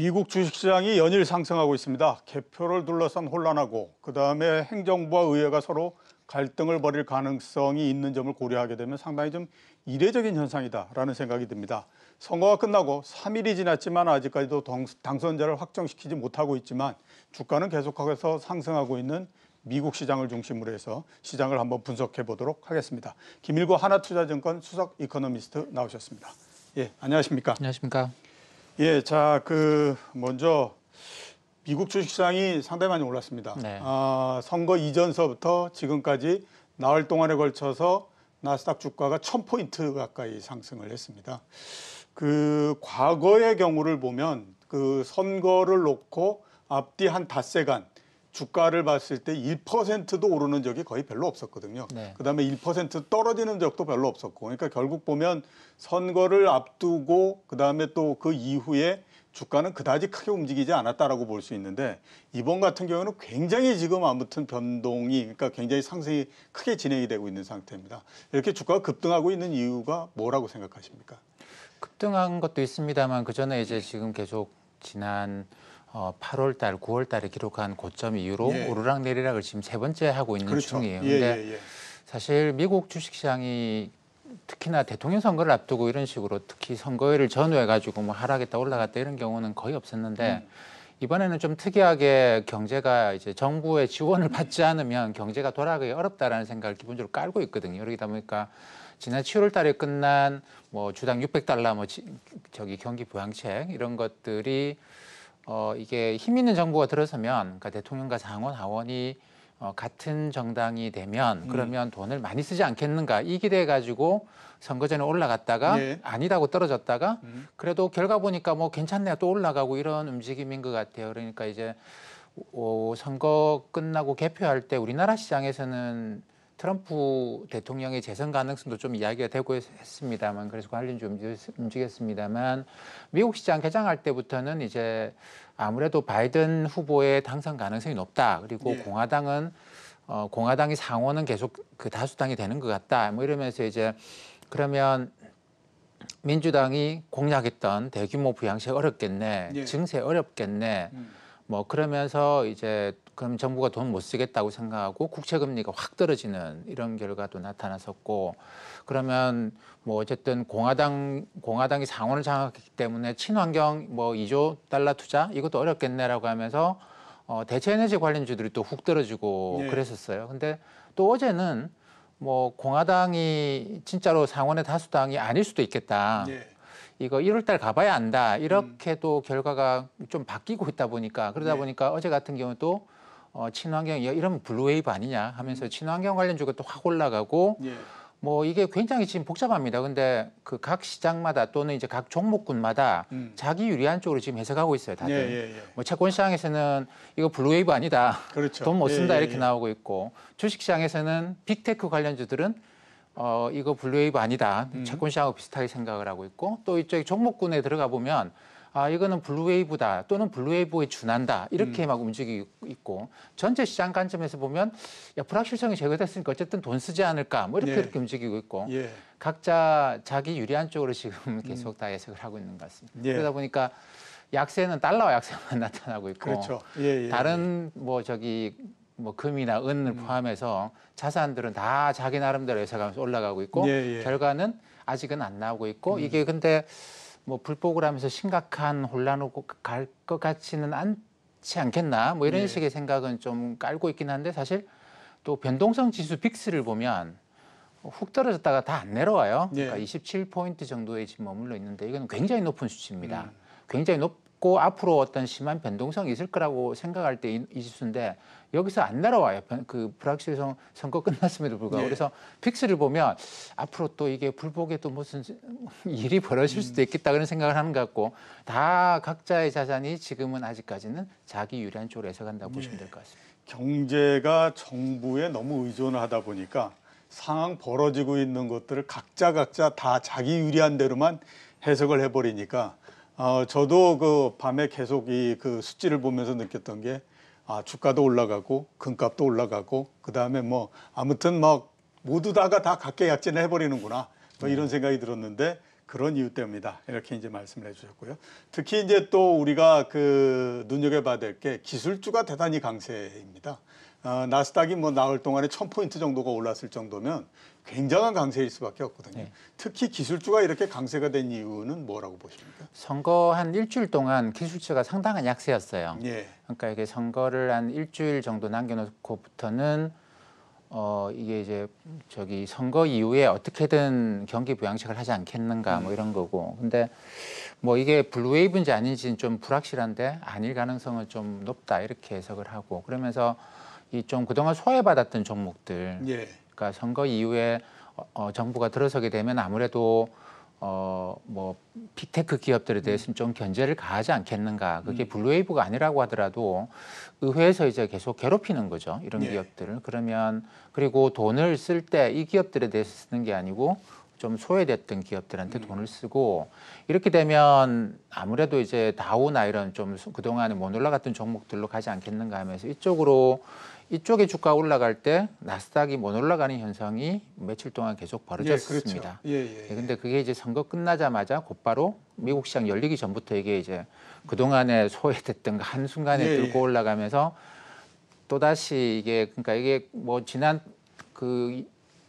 미국 주식시장이 연일 상승하고 있습니다. 개표를 둘러싼 혼란하고 그다음에 행정부와 의회가 서로 갈등을 벌일 가능성이 있는 점을 고려하게 되면 상당히 좀 이례적인 현상이다라는 생각이 듭니다. 선거가 끝나고 3일이 지났지만 아직까지도 당선자를 확정시키지 못하고 있지만 주가는 계속해서 상승하고 있는 미국 시장을 중심으로 해서 시장을 한번 분석해 보도록 하겠습니다. 김일구 하나투자증권 수석 이코노미스트 나오셨습니다. 예, 안녕하십니까? 안녕하십니까? 예, 자, 그 먼저 미국 주식시장이 상당히 많이 올랐습니다. 네. 아, 선거 이전서부터 지금까지 나흘 동안에 걸쳐서 나스닥 주가가 천포인트 가까이 상승을 했습니다. 그 과거의 경우를 보면 그 선거를 놓고 앞뒤 한 닷새간 주가를 봤을 때 1%도 오르는 적이 거의 별로 없었거든요. 네. 그다음에 1% 떨어지는 적도 별로 없었고. 그러니까 결국 보면 선거를 앞두고 그다음에 또 그 이후에 주가는 그다지 크게 움직이지 않았다라고 볼 수 있는데 이번 같은 경우는 굉장히 지금 아무튼 변동이 그러니까 굉장히 상승이 크게 진행이 되고 있는 상태입니다. 이렇게 주가가 급등하고 있는 이유가 뭐라고 생각하십니까? 급등한 것도 있습니다만 그 전에 이제 지금 계속 지난 어, 8월 달, 9월 달에 기록한 고점 이후로 예. 오르락 내리락을 지금 세 번째 하고 있는 그렇죠. 중이에요. 예, 근데 예, 예, 사실 미국 주식시장이 특히나 대통령 선거를 앞두고 이런 식으로 특히 선거일을 전후해 가지고 뭐 하락했다 올라갔다 이런 경우는 거의 없었는데 음. 이번에는 좀 특이하게 경제가 이제 정부의 지원을 받지 않으면 경제가 돌아가기 어렵다라는 생각을 기본적으로 깔고 있거든요. 그러다 보니까 지난 7월 달에 끝난 뭐 주당 600달러 뭐 지, 저기 경기 부양책 이런 것들이 어, 이게 힘 있는 정부가 들어서면 그러니까 대통령과 상원 하원이 어, 같은 정당이 되면 음. 그러면 돈을 많이 쓰지 않겠는가 이 기대해 가지고 선거전에 올라갔다가 예. 아니다고 떨어졌다가 음. 그래도 결과 보니까 뭐 괜찮네요 또 올라가고 이런 움직임인 것 같아요. 그러니까 이제 오, 선거 끝나고 개표할 때 우리나라 시장에서는 트럼프 대통령의 재선 가능성도 좀 이야기가 되고 했습니다만 그래서 관련 그 좀 움직였습니다만 미국 시장 개장할 때부터는 이제 아무래도 바이든 후보의 당선 가능성이 높다 그리고 예. 공화당은 어, 공화당이 상원은 계속 그 다수당이 되는 것 같다 뭐 이러면서 이제 그러면 민주당이 공략했던 대규모 부양세 어렵겠네 예. 증세 어렵겠네. 음. 뭐 그러면서 이제 그럼 정부가 돈 못 쓰겠다고 생각하고 국채 금리가 확 떨어지는 이런 결과도 나타났었고 그러면 뭐 어쨌든 공화당 공화당이 상원을 장악했기 때문에 친환경 뭐 2조 달러 투자 이것도 어렵겠네라고 하면서 어 대체 에너지 관련주들이 또 훅 떨어지고 네. 그랬었어요. 근데 또 어제는 뭐 공화당이 진짜로 상원의 다수당이 아닐 수도 있겠다. 네. 이거 1월달 가봐야 안다 음. 이렇게도 음. 결과가 좀 바뀌고 있다 보니까 그러다 네. 보니까 어제 같은 경우도 어, 친환경 이런 블루웨이브 아니냐 하면서 음. 친환경 관련 주가 또 확 올라가고 예. 뭐 이게 굉장히 지금 복잡합니다. 근데 그 각 시장마다 또는 이제 각 종목군마다 음. 자기 유리한 쪽으로 지금 해석하고 있어요. 다들. 예, 예, 예. 뭐 채권 시장에서는 이거 블루웨이브 아니다. 그렇죠. 돈못 쓴다 예, 예, 이렇게 나오고 있고 주식 시장에서는 빅테크 관련주들은 어, 이거 블루웨이브 아니다. 음. 채권시장하고 비슷하게 생각을 하고 있고 또 이쪽에 종목군에 들어가 보면 아, 이거는 블루웨이브다 또는 블루웨이브에 준한다 이렇게 음. 막 움직이고 있고 전체 시장 관점에서 보면 야, 불확실성이 제거됐으니까 어쨌든 돈 쓰지 않을까 뭐 이렇게 예. 이렇게 움직이고 있고 예. 각자 자기 유리한 쪽으로 지금 계속 음. 다 해석을 하고 있는 것 같습니다. 예. 그러다 보니까 약세는 달러와 약세만 나타나고 있고 그렇죠. 예, 예, 다른 예. 뭐 저기 뭐 금이나 은을 음. 포함해서 자산들은 다 자기 나름대로 예상하면서 올라가고 있고 예, 예. 결과는 아직은 안 나오고 있고 음. 이게 근데 뭐 불복을 하면서 심각한 혼란 오고 갈것 같지는 않지 않겠나 뭐 이런 예. 식의 생각은 좀 깔고 있긴 한데 사실 또 변동성 지수 빅스를 보면 훅 떨어졌다가 다 안 내려와요. 그러니까 27포인트 예. 정도에 지금 머물러 있는데 이건 굉장히 높은 수치입니다. 음. 굉장히 높 있고 앞으로 어떤 심한 변동성이 있을 거라고 생각할 때 이 지수인데 여기서 안 날아와요. 그 불확실성 선거 끝났음에도 불구하고 예. 그래서 픽스를 보면 앞으로 또 이게 불복에 또 무슨 일이 벌어질 수도 음. 있겠다 그런 생각을 하는 것 같고 다 각자의 자산이 지금은 아직까지는 자기 유리한 쪽으로 해석한다고 예. 보시면 될 것 같습니다. 경제가 정부에 너무 의존하다 보니까 상황 벌어지고 있는 것들을 각자 각자 다 자기 유리한 대로만 해석을 해버리니까 어, 저도 그 밤에 계속 이그 수치를 보면서 느꼈던 게 아, 주가도 올라가고 금값도 올라가고 그 다음에 뭐 아무튼 막 모두 다가 다 각계약진을 해버리는구나 뭐 이런 네. 생각이 들었는데 그런 이유 때문이다 이렇게 이제 말씀을 해주셨고요. 특히 이제 또 우리가 그 눈여겨봐야 될 게 기술주가 대단히 강세입니다. 어, 나스닥이 뭐 나흘 동안에 천포인트 정도가 올랐을 정도면 굉장한 강세일 수밖에 없거든요. 네. 특히 기술주가 이렇게 강세가 된 이유는 뭐라고 보십니까? 선거 한 일주일 동안 기술주가 상당한 약세였어요. 예. 그러니까 이게 선거를 한 일주일 정도 남겨놓고부터는 어 이게 이제 저기 선거 이후에 어떻게든 경기 부양책을 하지 않겠는가 뭐 음. 이런 거고 근데 뭐 이게 블루웨이브인지 아닌지는 좀 불확실한데 아닐 가능성은 좀 높다 이렇게 해석을 하고 그러면서 이 좀 그동안 소외받았던 종목들 예. 그러니까 선거 이후에 어, 어, 정부가 들어서게 되면 아무래도 어, 뭐 빅테크 기업들에 대해서는 좀 견제를 가하지 않겠는가. 그게 음. 블루웨이브가 아니라고 하더라도 의회에서 이제 계속 괴롭히는 거죠. 이런 예. 기업들을. 그러면 그리고 돈을 쓸 때 이 기업들에 대해서 쓰는 게 아니고 좀 소외됐던 기업들한테 음. 돈을 쓰고 이렇게 되면 아무래도 이제 다우나 이런 좀 그동안에 못 올라갔던 종목들로 가지 않겠는가 하면서 이쪽으로 이쪽에 주가 올라갈 때 나스닥이 못 올라가는 현상이 며칠 동안 계속 벌어졌습니다. 예, 그렇죠. 예, 예, 예. 예 근데 그게 이제 선거 끝나자마자 곧바로 미국 시장 열리기 전부터 이게 이제 그동안에 소외됐던 거 한순간에 예, 들고 예. 올라가면서 또다시 이게 그러니까 이게 뭐 지난 그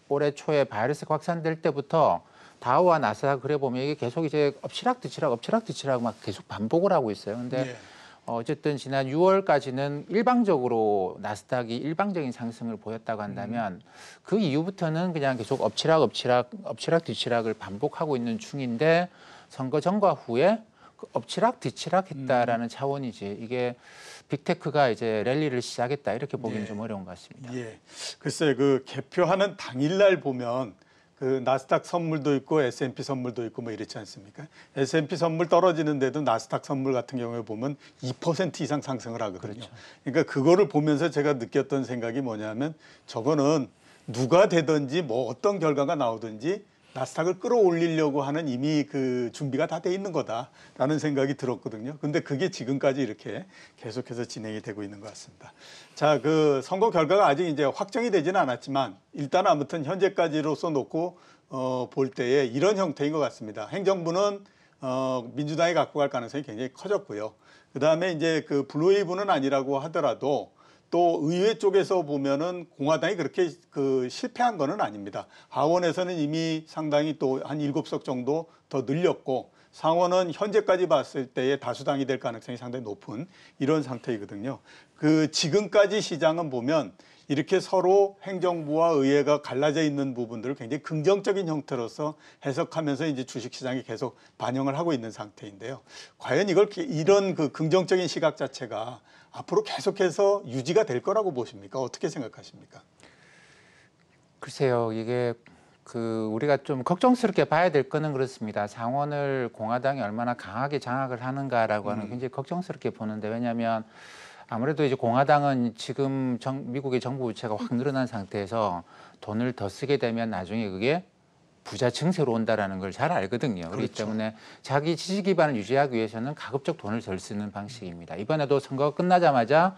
올해 초에 바이러스 확산될 때부터 다우와 나스닥 그래 보면 이게 계속 이제 엎치락뒤치락 엎치락뒤치락 막 계속 반복을 하고 있어요. 근데 예. 어, 어쨌든 지난 6월까지는 일방적으로 나스닥이 일방적인 상승을 보였다고 한다면 음. 그 이후부터는 그냥 계속 엎치락 엎치락 엎치락 뒤치락을 반복하고 있는 중인데 선거 전과 후에 그 엎치락 뒤치락 했다라는 음. 차원이지 이게 빅테크가 이제 랠리를 시작했다 이렇게 보기는 예. 좀 어려운 것 같습니다. 예. 글쎄 그 개표하는 당일날 보면 그 나스닥 선물도 있고 S&P 선물도 있고 뭐 이렇지 않습니까? S&P 선물 떨어지는데도 나스닥 선물 같은 경우에 보면 2% 이상 상승을 하거든요. 그렇죠. 그러니까 그거를 보면서 제가 느꼈던 생각이 뭐냐면 저거는 누가 되든지 뭐 어떤 결과가 나오든지 나스닥을 끌어올리려고 하는 이미 그 준비가 다 돼 있는 거다라는 생각이 들었거든요. 근데 그게 지금까지 이렇게 계속해서 진행이 되고 있는 것 같습니다. 자, 그 선거 결과가 아직 이제 확정이 되지는 않았지만 일단 아무튼 현재까지로서 놓고 어, 볼 때에 이런 형태인 것 같습니다. 행정부는 어, 민주당이 갖고 갈 가능성이 굉장히 커졌고요. 그 다음에 이제 그 블루웨이브는 아니라고 하더라도 또 의회 쪽에서 보면은 공화당이 그렇게 그 실패한 거는 아닙니다. 하원에서는 이미 상당히 또 한 일곱 석 정도 더 늘렸고 상원은 현재까지 봤을 때의 다수당이 될 가능성이 상당히 높은 이런 상태이거든요. 그 지금까지 시장은 보면 이렇게 서로 행정부와 의회가 갈라져 있는 부분들을 굉장히 긍정적인 형태로서 해석하면서 이제 주식시장이 계속 반영을 하고 있는 상태인데요. 과연 이걸 이런 그 긍정적인 시각 자체가 앞으로 계속해서 유지가 될 거라고 보십니까? 어떻게 생각하십니까? 글쎄요, 이게 그 우리가 좀 걱정스럽게 봐야 될 거는 그렇습니다. 상원을 공화당이 얼마나 강하게 장악을 하는가라고 하는 음. 굉장히 걱정스럽게 보는데 왜냐하면 아무래도 이제 공화당은 지금 정, 미국의 정부 부채가 확 늘어난 상태에서 돈을 더 쓰게 되면 나중에 그게 부자증세로 온다라는 걸 잘 알거든요. 그렇기 그렇죠. 때문에 자기 지지 기반을 유지하기 위해서는 가급적 돈을 덜 쓰는 방식입니다. 이번에도 선거가 끝나자마자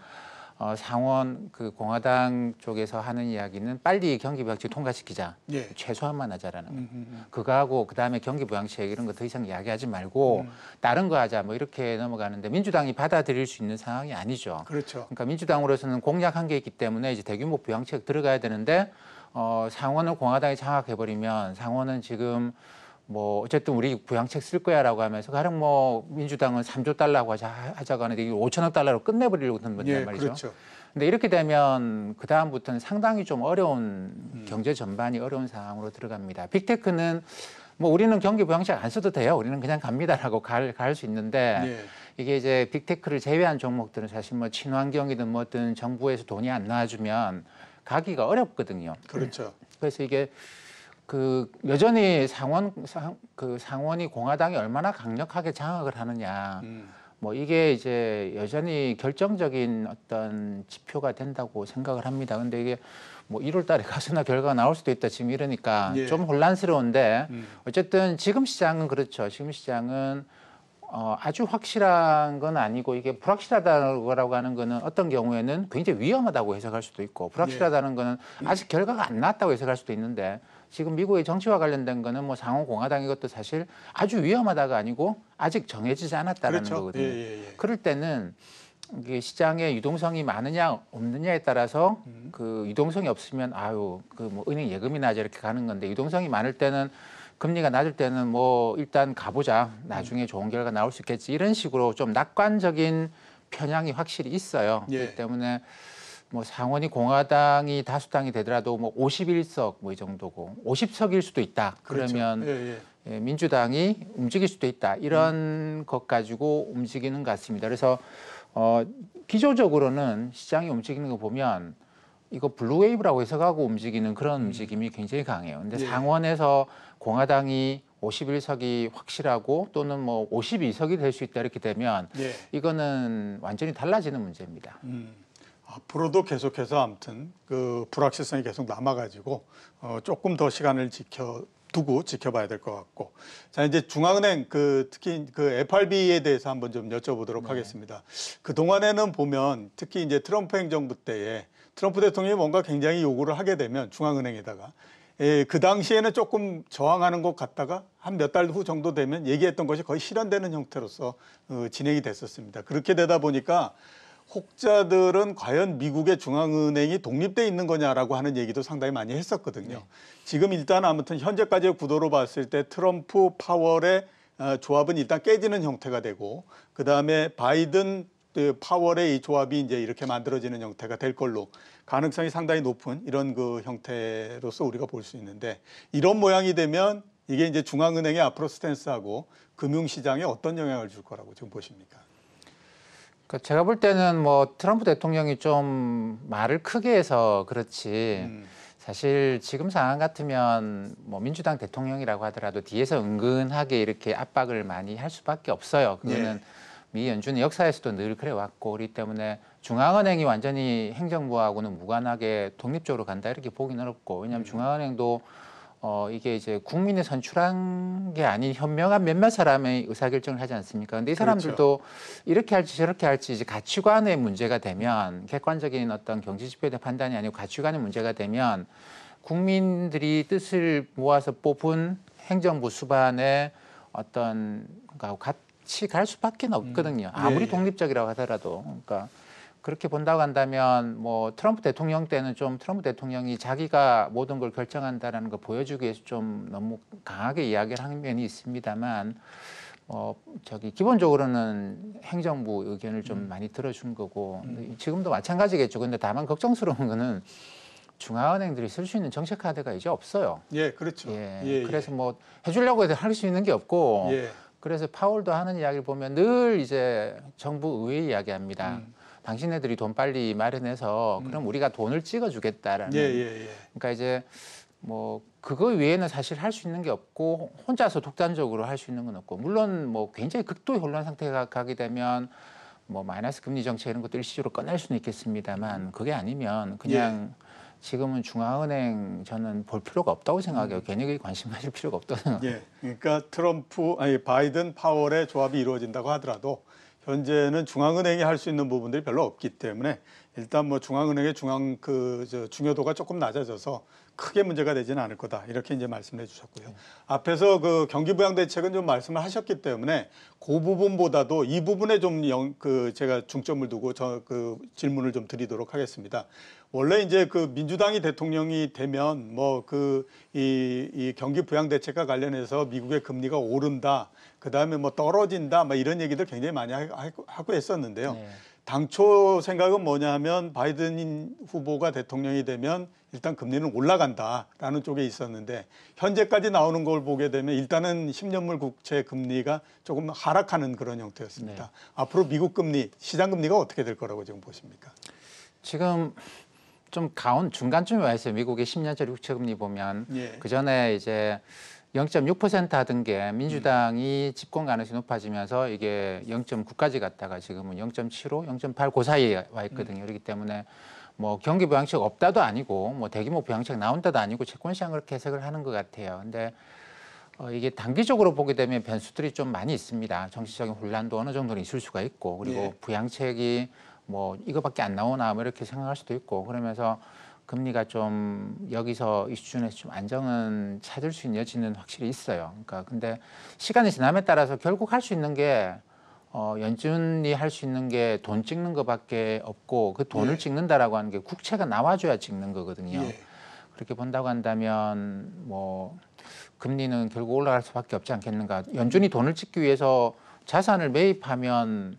어, 상원 그 공화당 쪽에서 하는 이야기는 빨리 경기부양책 통과시키자 예. 최소한만 하자라는 거예요. 음, 음, 음. 그거하고 그다음에 경기부양책 이런 거 더 이상 이야기하지 말고 음. 다른 거 하자 뭐 이렇게 넘어가는데 민주당이 받아들일 수 있는 상황이 아니죠 그렇죠. 그러니까 민주당으로서는 공약한 게 있기 때문에 이제 대규모 부양책 들어가야 되는데 어, 상원을 공화당이 장악해버리면 상원은 지금 뭐 어쨌든 우리 부양책 쓸 거야라고 하면서 가령 뭐 민주당은 3조 달러고 하자 하자고 하는데 5천억 달러로 끝내버리려고 하는 건데 예, 말이죠. 그렇죠. 근데 이렇게 되면 그 다음부터는 상당히 좀 어려운 음. 경제 전반이 어려운 상황으로 들어갑니다. 빅테크는 뭐 우리는 경기 부양책 안 써도 돼요. 우리는 그냥 갑니다라고 갈갈 수 있는데 예. 이게 이제 빅테크를 제외한 종목들은 사실 뭐 친환경이든 뭐든 정부에서 돈이 안 나와주면 가기가 어렵거든요. 그렇죠. 그래서 이게 그 여전히 상원 상, 그 상원이 공화당이 얼마나 강력하게 장악을 하느냐. 음. 뭐 이게 이제 여전히 결정적인 어떤 지표가 된다고 생각을 합니다. 근데 이게 뭐 1월 달에 가서나 결과가 나올 수도 있다 지금 이러니까 예. 좀 혼란스러운데 음. 어쨌든 지금 시장은 그렇죠. 지금 시장은 어, 아주 확실한 건 아니고 이게 불확실하다고 하는 거는 어떤 경우에는 굉장히 위험하다고 해석할 수도 있고 불확실하다는 예. 거는 아직 결과가 안 나왔다고 해석할 수도 있는데 지금 미국의 정치와 관련된 거는 뭐 상호 공화당 이것도 사실 아주 위험하다가 아니고 아직 정해지지 않았다는 그렇죠. 거거든요. 예, 예, 예, 그럴 때는 이게 시장에 유동성이 많으냐 없느냐에 따라서 음. 그 유동성이 없으면 아유 그 뭐 은행 예금이나 저렇게 가는 건데 유동성이 많을 때는 금리가 낮을 때는 뭐 일단 가보자. 음. 나중에 좋은 결과 나올 수 있겠지. 이런 식으로 좀 낙관적인 편향이 확실히 있어요. 예. 그렇기 때문에 뭐 상원이 공화당이 다수당이 되더라도 뭐 51석 뭐 이 정도고 50석일 수도 있다. 그렇죠. 그러면 그렇죠. 예, 예. 민주당이 움직일 수도 있다. 이런 음. 것 가지고 움직이는 것 같습니다. 그래서 어, 기조적으로는 시장이 움직이는 거 보면 이거 블루웨이브라고 해석하고 움직이는 그런 음. 움직임이 굉장히 강해요. 근데 예. 상원에서 공화당이 51석이 확실하고 또는 뭐 52석이 될 수 있다 이렇게 되면 예. 이거는 완전히 달라지는 문제입니다. 음, 앞으로도 계속해서 아무튼 그 불확실성이 계속 남아가지고 어, 조금 더 시간을 지켜 두고 지켜봐야 될 것 같고 자 이제 중앙은행 그 특히 그 FRB에 대해서 한번 좀 여쭤보도록 네. 하겠습니다. 그 동안에는 보면 특히 이제 트럼프 행정부 때에 트럼프 대통령이 뭔가 굉장히 요구를 하게 되면 중앙은행에다가 예, 그 당시에는 조금 저항하는 것 같다가 한 몇 달 후 정도 되면 얘기했던 것이 거의 실현되는 형태로서 어, 진행이 됐었습니다. 그렇게 되다 보니까 혹자들은 과연 미국의 중앙은행이 독립돼 있는 거냐라고 하는 얘기도 상당히 많이 했었거든요. 네. 지금 일단 아무튼 현재까지의 구도로 봤을 때 트럼프 파월의 어, 조합은 일단 깨지는 형태가 되고 그다음에 바이든 그 파월의 이 조합이 이제 이렇게 만들어지는 형태가 될 걸로 가능성이 상당히 높은 이런 그 형태로서 우리가 볼 수 있는데 이런 모양이 되면 이게 이제 중앙은행의 앞으로 스탠스하고 금융시장에 어떤 영향을 줄 거라고 지금 보십니까? 그러니까 제가 볼 때는 뭐 트럼프 대통령이 좀 말을 크게 해서 그렇지 음. 사실 지금 상황 같으면 뭐 민주당 대통령이라고 하더라도 뒤에서 은근하게 이렇게 압박을 많이 할 수밖에 없어요. 그거는 네. 미 연준의 역사에서도 늘 그래왔고 우리 때문에 중앙은행이 완전히 행정부하고는 무관하게 독립적으로 간다 이렇게 보기는 어렵고 왜냐하면 음. 중앙은행도 어, 이게 이제 국민이 선출한 게 아닌 현명한 몇몇 사람의 의사결정을 하지 않습니까? 근데 이 그렇죠. 사람들도 그렇죠. 이렇게 할지 저렇게 할지 이제 가치관의 문제가 되면 객관적인 어떤 경제 지표에 대한 판단이 아니고 가치관의 문제가 되면 국민들이 뜻을 모아서 뽑은 행정부 수반의 어떤 그러니까 같이 갈 수밖에 없거든요. 음. 아무리 예, 예. 독립적이라고 하더라도. 그러니까 그렇게 본다고 한다면 뭐 트럼프 대통령 때는 좀 트럼프 대통령이 자기가 모든 걸 결정한다라는 걸 보여주기 위해서 좀 너무 강하게 이야기를 한 면이 있습니다만 어 저기 기본적으로는 행정부 의견을 좀 음. 많이 들어준 거고 음. 지금도 마찬가지겠죠. 근데 다만 걱정스러운 거는 중앙은행들이 쓸 수 있는 정책 카드가 이제 없어요. 예, 그렇죠. 예, 예, 예. 그래서 뭐 해주려고 해도 할 수 있는 게 없고 예. 그래서 파월도 하는 이야기를 보면 늘 이제 정부 의회 이야기합니다. 음. 당신네들이 돈 빨리 마련해서 음. 그럼 우리가 돈을 찍어주겠다라는. 예, 예, 예. 그러니까 이제 뭐 그거 외에는 사실 할 수 있는 게 없고 혼자서 독단적으로 할 수 있는 건 없고 물론 뭐 굉장히 극도 혼란 상태가 가게 되면 뭐 마이너스 금리 정책 이런 것들 일시적으로 꺼낼 수는 있겠습니다만 음. 그게 아니면 그냥 예. 지금은 중앙은행 저는 볼 필요가 없다고 생각해요. 음. 괜히 관심 가질 필요가 없다고 요 예. 그러니까 트럼프 아니 바이든 파월의 조합이 이루어진다고 하더라도 현재는 중앙은행이 할 수 있는 부분들이 별로 없기 때문에 일단 뭐 중앙은행의 중앙 그 저 중요도가 조금 낮아져서 크게 문제가 되지는 않을 거다 이렇게 이제 말씀해 주셨고요. 네. 앞에서 그 경기 부양 대책은 좀 말씀을 하셨기 때문에 그 부분보다도 이 부분에 좀그 제가 중점을 두고 저 그 질문을 좀 드리도록 하겠습니다. 원래 이제 그 민주당이 대통령이 되면 뭐 그 이 이 경기 부양 대책과 관련해서 미국의 금리가 오른다, 그 다음에 뭐 떨어진다, 막 뭐 이런 얘기들 굉장히 많이 하고 했었는데요. 네. 당초 생각은 뭐냐 하면 바이든 후보가 대통령이 되면 일단 금리는 올라간다라는 쪽에 있었는데 현재까지 나오는 걸 보게 되면 일단은 10년물 국채 금리가 조금 하락하는 그런 형태였습니다. 네. 앞으로 미국 금리, 시장 금리가 어떻게 될 거라고 지금 보십니까? 지금 좀 가운 중간쯤에 와 있어요. 미국의 10년짜리 국채 금리 보면 예. 그 전에 이제 0.6% 하던 게 음. 민주당이 집권 가능성이 높아지면서 이게 0.9까지 갔다가 지금은 0.75, 0.8그 사이에 와 있거든요. 음. 그렇기 때문에 뭐 경기 부양책 없다도 아니고 뭐 대규모 부양책 나온다도 아니고 채권 시장을 개색을 하는 것 같아요. 근데 어 이게 단기적으로 보게 되면 변수들이 좀 많이 있습니다. 정치적인 혼란도 어느 정도는 있을 수가 있고 그리고 네. 부양책이 뭐 이거밖에 안 나오나 뭐 이렇게 생각할 수도 있고 그러면서 금리가 좀 여기서 이 수준에서 좀 안정은 찾을 수 있는 여지는 확실히 있어요. 그러니까 근데 시간이 지남에 따라서 결국 할 수 있는 게 어, 연준이 할 수 있는 게 돈 찍는 것밖에 없고 그 돈을 예. 찍는다라고 하는 게 국채가 나와줘야 찍는 거거든요. 예. 그렇게 본다고 한다면 뭐 금리는 결국 올라갈 수밖에 없지 않겠는가. 연준이 돈을 찍기 위해서 자산을 매입하면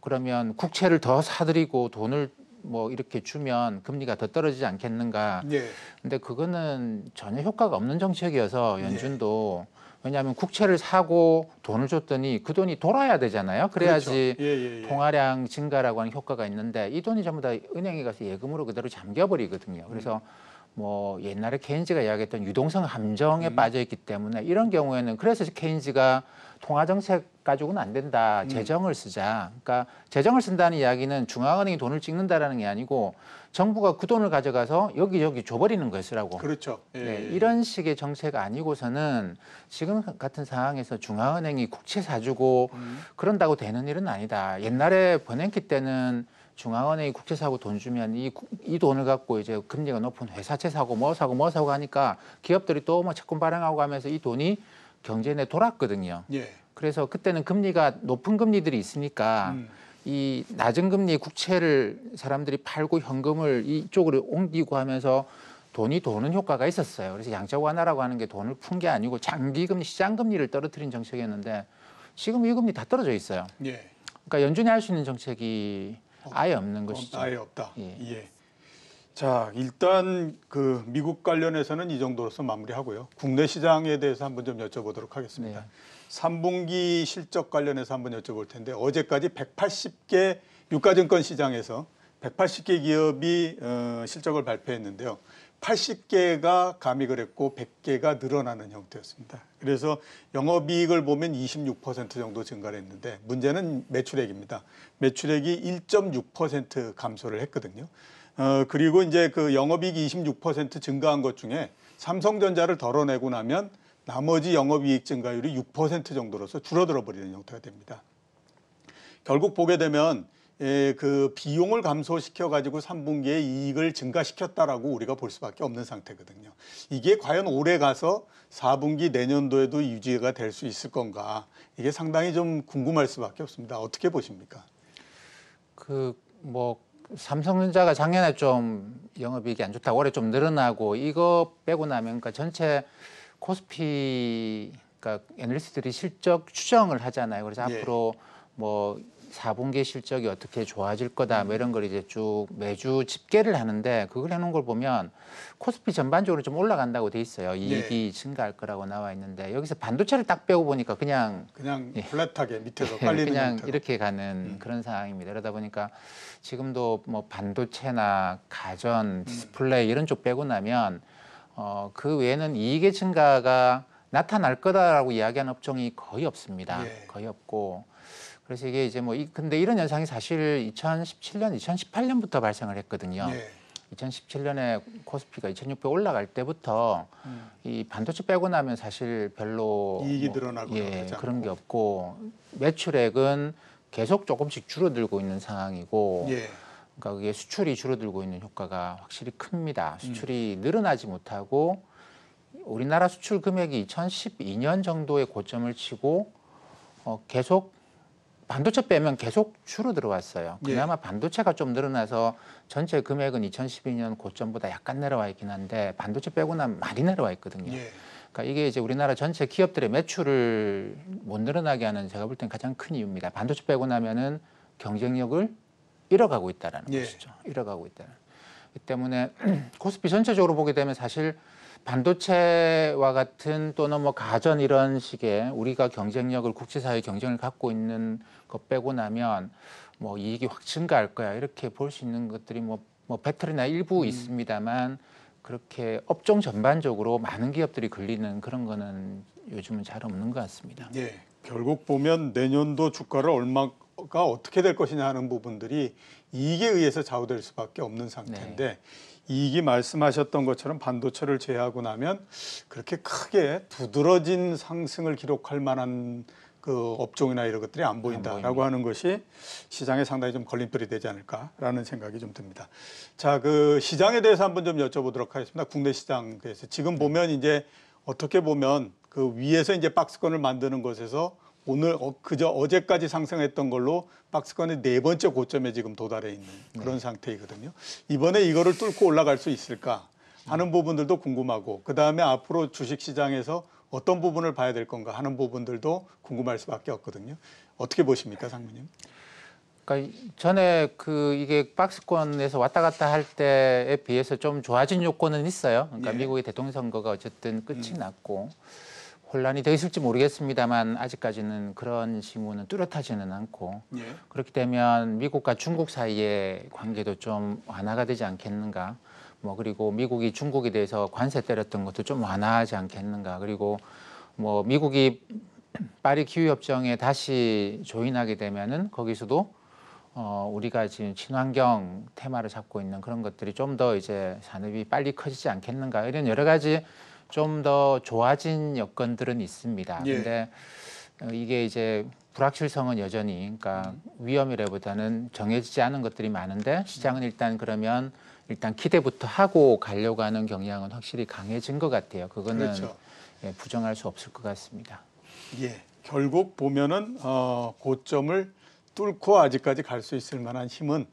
그러면 국채를 더 사들이고 돈을 뭐 이렇게 주면 금리가 더 떨어지지 않겠는가. 예. 근데 그거는 전혀 효과가 없는 정책이어서 예. 연준도 예. 왜냐하면 국채를 사고 돈을 줬더니 그 돈이 돌아야 되잖아요. 그래야지 그렇죠. 예, 예, 예. 통화량 증가라고 하는 효과가 있는데 이 돈이 전부 다 은행에 가서 예금으로 그대로 잠겨버리거든요. 그래서 음. 뭐 옛날에 케인즈가 이야기했던 유동성 함정에 음. 빠져 있기 때문에 이런 경우에는 그래서 케인즈가 통화 정책 가지고는 안 된다. 음. 재정을 쓰자. 그러니까 재정을 쓴다는 이야기는 중앙은행이 돈을 찍는다라는 게 아니고 정부가 그 돈을 가져가서 여기 저기 줘버리는 것이라고. 그렇죠. 예. 네, 이런 식의 정책 아니고서는 지금 같은 상황에서 중앙은행이 국채 사주고 음. 그런다고 되는 일은 아니다. 옛날에 버냉키 때는 중앙은행이 국채 사고 돈 주면 이, 이 돈을 갖고 이제 금리가 높은 회사채 사고 뭐 사고 뭐 사고 하니까 기업들이 또 뭐 채권 발행하고 하면서 이 돈이 경제에 돌았거든요. 예. 그래서 그때는 금리가 높은 금리들이 있으니까 음. 이 낮은 금리 국채를 사람들이 팔고 현금을 이쪽으로 옮기고 하면서 돈이 도는 효과가 있었어요. 그래서 양적 완화라고 하는 게 돈을 푼 게 아니고 장기금리, 시장금리를 떨어뜨린 정책이었는데 지금 이 금리 다 떨어져 있어요. 예. 그러니까 연준이 할 수 있는 정책이 어, 아예 없는 것이죠. 어, 아예 없다. 예. 예. 자, 일단 그 미국 관련해서는 이 정도로서 마무리하고요. 국내 시장에 대해서 한번 좀 여쭤보도록 하겠습니다. 네. 3분기 실적 관련해서 한번 여쭤볼 텐데 어제까지 180개 유가증권 시장에서 180개 기업이 어, 실적을 발표했는데요. 80개가 감익을 했고 100개가 늘어나는 형태였습니다. 그래서 영업이익을 보면 26% 정도 증가를 했는데 문제는 매출액입니다. 매출액이 1.6% 감소를 했거든요. 어, 그리고 이제 그 영업이익 26% 증가한 것 중에 삼성전자를 덜어내고 나면 나머지 영업이익 증가율이 6% 정도로서 줄어들어 버리는 형태가 됩니다. 결국 보게 되면 예, 그 비용을 감소시켜 가지고 3분기에 이익을 증가시켰다라고 우리가 볼 수밖에 없는 상태거든요. 이게 과연 올해 가서 4분기 내년도에도 유지가 될 수 있을 건가? 이게 상당히 좀 궁금할 수밖에 없습니다. 어떻게 보십니까? 그뭐 삼성전자가 작년에 좀 영업이익이 안 좋다고 올해 좀 늘어나고 이거 빼고 나면 그니까 전체 코스피 그러니까 애널리스트들이 실적 추정을 하잖아요. 그래서 예. 앞으로 뭐 4분기 실적이 어떻게 좋아질 거다 뭐 이런 걸 이제 쭉 매주 집계를 하는데 그걸 해놓은 걸 보면 코스피 전반적으로 좀 올라간다고 돼 있어요. 이익이 네. 증가할 거라고 나와 있는데 여기서 반도체를 딱 빼고 보니까 그냥 그냥 예. 플랫하게 밑에서 빨리는 그냥 형태로. 이렇게 가는 음. 그런 상황입니다. 그러다 보니까 지금도 뭐 반도체나 가전, 음. 디스플레이 음. 이런 쪽 빼고 나면 어, 그 외에는 이익의 증가가 나타날 거다라고 이야기한 업종이 거의 없습니다. 예. 거의 없고 그래서 이게 이제 뭐 이, 근데 이런 현상이 사실 2017년, 2018년부터 발생을 했거든요. 네. 2017년에 코스피가 2,600 올라갈 때부터 음. 이 반도체 빼고 나면 사실 별로 이익이 뭐, 늘어나고 예, 그런 게 없고 매출액은 계속 조금씩 줄어들고 있는 상황이고 예. 그러니까 그게 수출이 줄어들고 있는 효과가 확실히 큽니다. 음. 수출이 음. 늘어나지 못하고 우리나라 수출 금액이 2012년 정도의 고점을 치고 어, 계속 반도체 빼면 계속 줄어들어 왔어요. 예. 그나마 예. 반도체가 좀 늘어나서 전체 금액은 2012년 고점보다 약간 내려와 있긴 한데 반도체 빼고 나면 많이 내려와 있거든요. 예. 그러니까 이게 이제 우리나라 전체 기업들의 매출을 못 늘어나게 하는 제가 볼 땐 가장 큰 이유입니다. 반도체 빼고 나면은 경쟁력을 잃어가고 있다라는 예. 것이죠. 잃어가고 있다는. 이 때문에 코스피 전체적으로 보게 되면 사실 반도체와 같은 또는 뭐 가전 이런 식의 우리가 경쟁력을 국제사회 경쟁을 갖고 있는 것 빼고 나면 뭐 이익이 확 증가할 거야 이렇게 볼 수 있는 것들이 뭐, 뭐 배터리나 일부 음. 있습니다만 그렇게 업종 전반적으로 많은 기업들이 걸리는 그런 거는 요즘은 잘 없는 것 같습니다. 예, 결국 보면 내년도 주가를 얼마가 어떻게 될 것이냐 하는 부분들이 이익에 의해서 좌우될 수밖에 없는 상태인데 네. 이익이 말씀하셨던 것처럼 반도체를 제외하고 나면 그렇게 크게 두드러진 상승을 기록할 만한 그 업종이나 이런 것들이 안 보인다라고 하는 것이 시장에 상당히 좀 걸림돌이 되지 않을까라는 생각이 좀 듭니다. 자, 그 시장에 대해서 한번 좀 여쭤보도록 하겠습니다. 국내 시장에 대해서 지금 보면 이제 어떻게 보면 그 위에서 이제 박스권을 만드는 것에서 오늘 어, 그저 어제까지 상승했던 걸로 박스권의 네 번째 고점에 지금 도달해 있는 네. 그런 네. 상태이거든요. 이번에 이거를 뚫고 올라갈 수 있을까 하는 부분들도 궁금하고 그다음에 앞으로 주식시장에서 어떤 부분을 봐야 될 건가 하는 부분들도 궁금할 수밖에 없거든요. 어떻게 보십니까, 상무님? 그러니까 전에 그 이게 박스권에서 왔다 갔다 할 때에 비해서 좀 좋아진 요건은 있어요. 그러니까 예. 미국의 대통령 선거가 어쨌든 끝이 음. 났고 혼란이 더 있을지 모르겠습니다만 아직까지는 그런 징후는 뚜렷하지는 않고 예. 그렇게 되면 미국과 중국 사이의 관계도 좀 완화가 되지 않겠는가 뭐 그리고 미국이 중국에 대해서 관세 때렸던 것도 좀 완화하지 않겠는가 그리고 뭐 미국이 파리 기후 협정에 다시 조인하게 되면은 거기서도 어 우리가 지금 친환경 테마를 잡고 있는 그런 것들이 좀 더 이제 산업이 빨리 커지지 않겠는가 이런 여러 가지 좀더 좋아진 여건들은 있습니다. 예. 근데 어, 이게 이제 불확실성은 여전히 그러니까 위험이라보다는 정해지지 않은 것들이 많은데 시장은 일단 그러면 일단 기대부터 하고 가려고 하는 경향은 확실히 강해진 것 같아요. 그거는 그렇죠. 예, 부정할 수 없을 것 같습니다. 예, 결국 보면은 어, 고점을 뚫고 아직까지 갈 수 있을 만한 힘은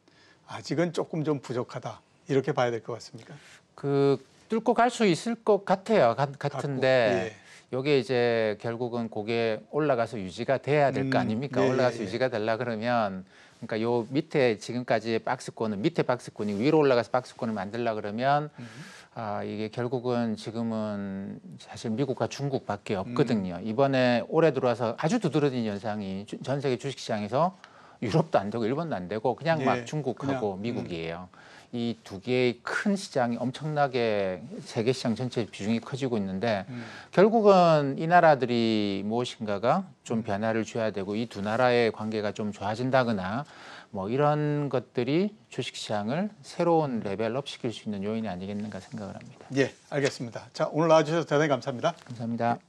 아직은 조금 좀 부족하다 이렇게 봐야 될 것 같습니까? 그 뚫고 갈 수 있을 것 같아요. 가, 같은데 예. 요게 이제 결국은 고게 올라가서 유지가 돼야 될거 음, 아닙니까? 예, 올라가서 예, 예, 유지가 되려 그러면 그러니까 요 밑에 지금까지 박스권은 밑에 박스권이 위로 올라가서 박스권을 만들려 그러면 음. 아 이게 결국은 지금은 사실 미국과 중국밖에 음. 없거든요. 음. 이번에 올해 들어와서 아주 두드러진 현상이 주, 전 세계 주식시장에서 유럽도 안 되고 일본도 안 되고 그냥 예, 막 중국하고 그냥, 음. 미국이에요. 이두 개의 큰 시장이 엄청나게 세계 시장 전체 비중이 커지고 있는데 음. 결국은 이 나라들이 무엇인가가 좀 음. 변화를 줘야 되고 이 두 나라의 관계가 좀 좋아진다거나 뭐 이런 것들이 주식 시장을 새로운 레벨업 시킬 수 있는 요인이 아니겠는가 생각을 합니다. 예, 알겠습니다. 자, 오늘 나와 주셔서 대단히 감사합니다. 감사합니다.